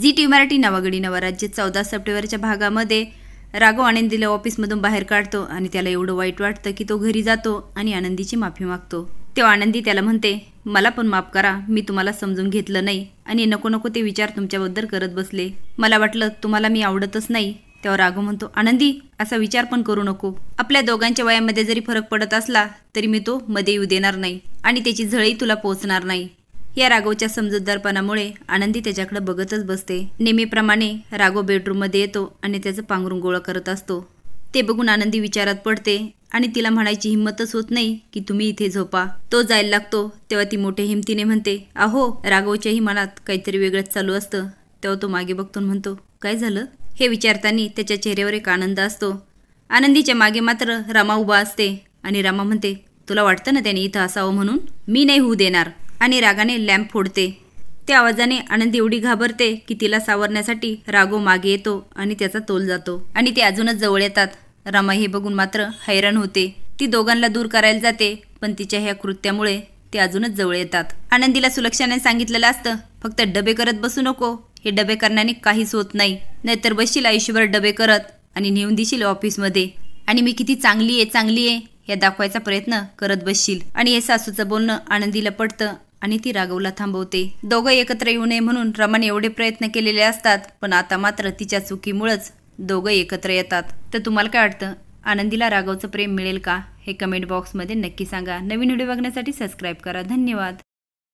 G T Marathi नवा राज्य चौदा सप्टेंबरच्या भागामध्ये राघव आनंदीला ऑफिसमधून बाहेर काढतो आणि त्याला एवढं वाईट वाटतं की तो घरी जातो आणि आनंदीची माफी मागतो तेव्हा आनंदी त्याला म्हणते मला पण माफ करा मी तुम्हाला समजून घेतलं नाही आणि नको नको ते विचार तुमच्याबद्दल करत बसले मला वाटलं तुम्हाला मी आवडतच नाही तेव्हा राघव म्हणतो आनंदी असा विचार पण करू नको आपल्या दोघांच्या वयामध्ये जरी फरक पडत असला तरी मी तो मध्ये येऊ देणार नाही आणि त्याची झळी तुला पोहोचणार नाही या राघवच्या समजूतदारपणामुळे आनंदी त्याच्याकडे बघतच बसते नेहमीप्रमाणे राघव बेडरूममध्ये येतो आणि त्याचं पांघरून गोळा करत असतो ते बघून आनंदी विचारात पडते आणि तिला म्हणायची हिंमतच होत नाही की तुम्ही इथे झोपा तो जायला लागतो तेव्हा ती मोठ्या हिमतीने म्हणते अहो राघवच्याही मनात काहीतरी वेगळंच चालू असतं तेव्हा तो मागे बघतो म्हणतो काय झालं हे विचारताना त्याच्या चेहऱ्यावर एक आनंद असतो आनंदीच्या मागे मात्र रमा उभा असते आणि रामा म्हणते तुला वाटतं ना त्याने इथं असावं म्हणून मी नाही होऊ देणार आणि रागाने लॅम्प फोडते त्या आवाजाने आनंद एवढी घाबरते की तिला सावरण्यासाठी रागो मागे येतो आणि त्याचा तोल जातो आणि ते अजूनच जवळ येतात रामा हे बघून मात्र हैराण होते ती दोघांना दूर करायला जाते पण तिच्या ह्या कृत्यामुळे ते अजूनच जवळ येतात आनंदीला सुलक्षाने सांगितलेलं असतं फक्त डबे करत बसू नको हे डबे करण्याने काहीच होत नाही नाहीतर बसशील आयुष्यभर डबे करत आणि नेऊन देशील ऑफिसमध्ये आणि मी किती चांगली आहे चांगली आहे या दाखवायचा प्रयत्न करत बसशील आणि हे सासूचं बोलणं आनंदीला पटतं आणि ती राघवला थांबवते दोघं एकत्र येऊ नये म्हणून रमन एवढे प्रयत्न केलेले असतात पण आता मात्र तिच्या चुकीमुळेच दोघं एकत्र येतात तर तुम्हाला काय वाटतं आनंदीला राघवचं प्रेम मिळेल का हे कमेंट बॉक्समध्ये नक्की सांगा नवीन व्हिडिओ बघण्यासाठी सबस्क्राईब करा धन्यवाद